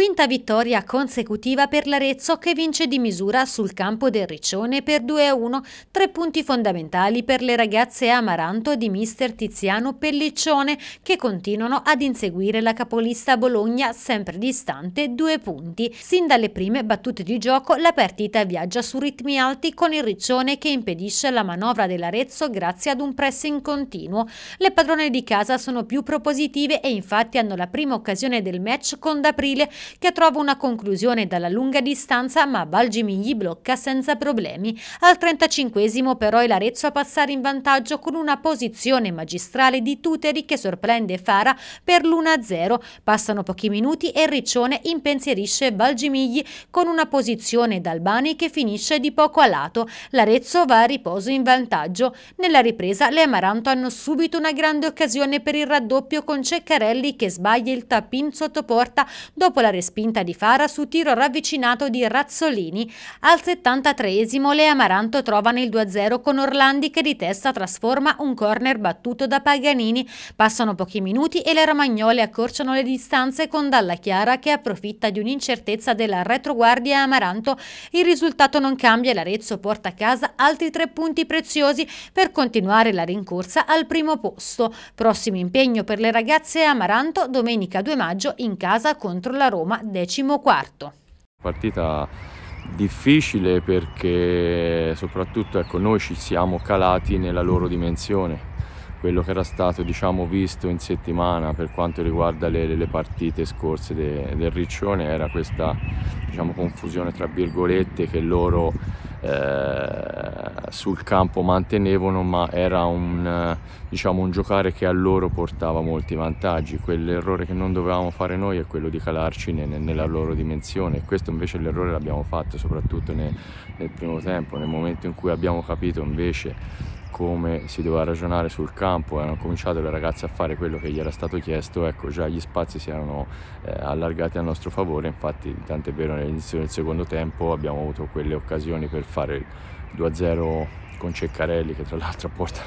Quinta vittoria consecutiva per l'Arezzo che vince di misura sul campo del Riccione per 2-1, tre punti fondamentali per le ragazze amaranto di mister Tiziano Pelliccione che continuano ad inseguire la capolista Bologna sempre distante due punti. Sin dalle prime battute di gioco la partita viaggia su ritmi alti con il Riccione che impedisce la manovra dell'Arezzo grazie ad un pressing continuo. Le padrone di casa sono più propositive e infatti hanno la prima occasione del match con D'Aprile che trova una conclusione dalla lunga distanza ma Balgimi gli blocca senza problemi. Al 35 esimo però è l'Arezzo a passare in vantaggio con una posizione magistrale di Tuteri che sorprende Fara per l'1-0. Passano pochi minuti e Riccione impensierisce Balgimigli con una posizione d'Albani che finisce di poco a lato. L'Arezzo va a riposo in vantaggio. Nella ripresa le Amaranto hanno subito una grande occasione per il raddoppio con Ceccarelli che sbaglia il tappin sotto porta dopo la respinta di Fara su tiro ravvicinato di Razzolini. Al 73esimo le Amaranto trovano il 2-0 con Orlandi che di testa trasforma un corner battuto da Paganini. Passano pochi minuti e le romagnole accorciano le distanze con Dalla Chiara che approfitta di un'incertezza della retroguardia Amaranto. Il risultato non cambia e l'Arezzo porta a casa altri tre punti preziosi per continuare la rincorsa al primo posto. Prossimo impegno per le ragazze Amaranto domenica 2 maggio in casa contro la Roma. Roma, decimo quarto. Partita difficile perché soprattutto ecco, noi ci siamo calati nella loro dimensione quello che era stato diciamo, visto in settimana per quanto riguarda le, le partite scorse de, del Riccione era questa diciamo, confusione tra virgolette che loro eh, sul campo mantenevano ma era un, eh, diciamo, un giocare che a loro portava molti vantaggi quell'errore che non dovevamo fare noi è quello di calarci ne, nella loro dimensione questo invece l'errore l'abbiamo fatto soprattutto nel, nel primo tempo nel momento in cui abbiamo capito invece come si doveva ragionare sul campo, e hanno cominciato le ragazze a fare quello che gli era stato chiesto, ecco già gli spazi si erano eh, allargati a nostro favore, infatti tant'è vero all'inizio del secondo tempo abbiamo avuto quelle occasioni per fare il 2-0 con Ceccarelli che tra l'altro porta,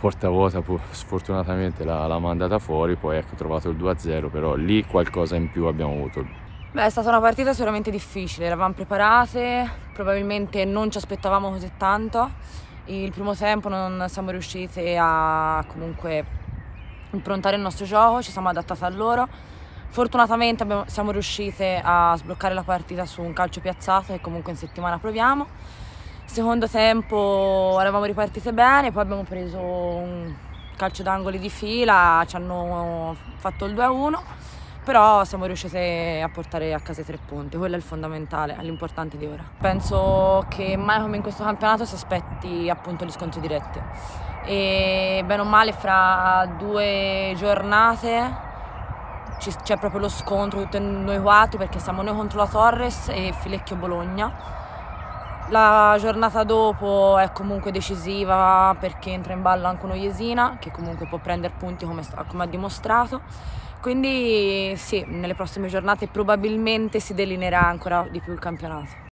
porta vuota sfortunatamente l'ha mandata fuori, poi ecco trovato il 2-0, però lì qualcosa in più abbiamo avuto. Beh, è stata una partita sicuramente difficile, eravamo preparate, probabilmente non ci aspettavamo così tanto il primo tempo non siamo riuscite a comunque improntare il nostro gioco, ci siamo adattate a loro. Fortunatamente abbiamo, siamo riuscite a sbloccare la partita su un calcio piazzato che comunque in settimana proviamo. Secondo tempo eravamo ripartite bene, poi abbiamo preso un calcio d'angoli di fila, ci hanno fatto il 2-1 però siamo riuscite a portare a casa i tre punti, quello è il fondamentale, è l'importante di ora. Penso che mai come in questo campionato si aspetti appunto gli scontri diretti e bene o male fra due giornate c'è proprio lo scontro tutti noi quattro perché siamo noi contro la Torres e Filecchio Bologna la giornata dopo è comunque decisiva perché entra in ballo anche uno Jesina che comunque può prendere punti come, come ha dimostrato. Quindi sì, nelle prossime giornate probabilmente si delineerà ancora di più il campionato.